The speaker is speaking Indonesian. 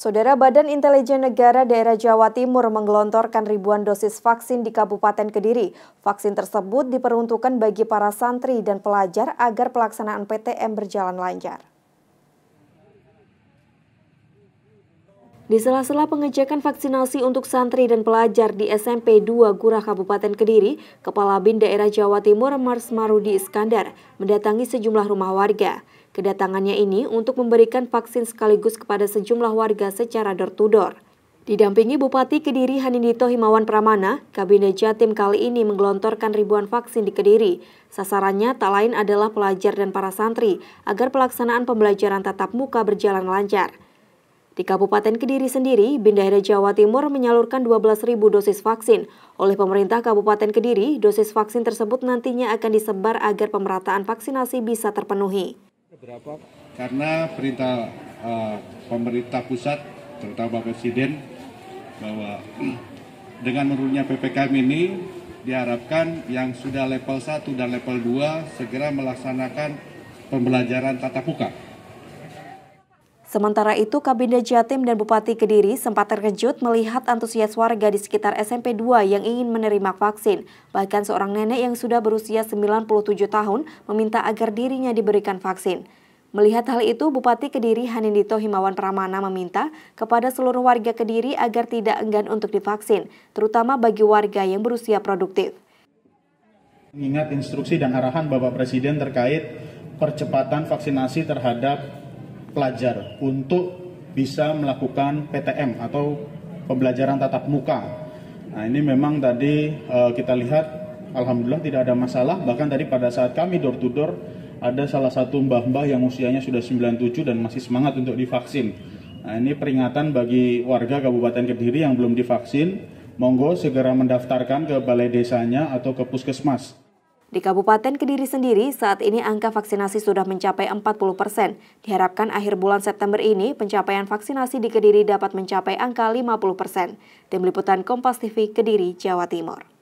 Saudara Badan Intelijen Negara Daerah Jawa Timur menggelontorkan ribuan dosis vaksin di Kabupaten Kediri. Vaksin tersebut diperuntukkan bagi para santri dan pelajar agar pelaksanaan PTM berjalan lancar. Di sela-sela pengecekan vaksinasi untuk santri dan pelajar di SMP 2 Gurah Kabupaten Kediri, Kepala Bin Daerah Jawa Timur Mars Marudi Iskandar mendatangi sejumlah rumah warga. Kedatangannya ini untuk memberikan vaksin sekaligus kepada sejumlah warga secara door to Didampingi Bupati Kediri Hanindito Himawan Pramana, Kabinet Jatim kali ini menggelontorkan ribuan vaksin di Kediri. Sasarannya tak lain adalah pelajar dan para santri agar pelaksanaan pembelajaran tatap muka berjalan lancar. Di Kabupaten Kediri sendiri, Bindahira Jawa Timur menyalurkan 12.000 dosis vaksin. Oleh pemerintah Kabupaten Kediri, dosis vaksin tersebut nantinya akan disebar agar pemerataan vaksinasi bisa terpenuhi. Berapa? Karena perintah uh, pemerintah pusat, terutama Presiden, bahwa dengan menurunnya PPKM ini, diharapkan yang sudah level 1 dan level 2 segera melaksanakan pembelajaran tatap muka Sementara itu, Kabinet Jatim dan Bupati Kediri sempat terkejut melihat antusias warga di sekitar SMP 2 yang ingin menerima vaksin. Bahkan seorang nenek yang sudah berusia 97 tahun meminta agar dirinya diberikan vaksin. Melihat hal itu, Bupati Kediri Hanindito Himawan Pramana meminta kepada seluruh warga Kediri agar tidak enggan untuk divaksin, terutama bagi warga yang berusia produktif. Mengingat instruksi dan arahan Bapak Presiden terkait percepatan vaksinasi terhadap pelajar untuk bisa melakukan PTM atau pembelajaran tatap muka. Nah ini memang tadi uh, kita lihat alhamdulillah tidak ada masalah bahkan tadi pada saat kami door to door ada salah satu mbah-mbah yang usianya sudah 97 dan masih semangat untuk divaksin. Nah, ini peringatan bagi warga Kabupaten Kediri yang belum divaksin, monggo segera mendaftarkan ke balai desanya atau ke puskesmas. Di Kabupaten Kediri sendiri, saat ini angka vaksinasi sudah mencapai 40 persen. Diharapkan akhir bulan September ini, pencapaian vaksinasi di Kediri dapat mencapai angka 50 persen. Tim Liputan Kompas TV, Kediri, Jawa Timur.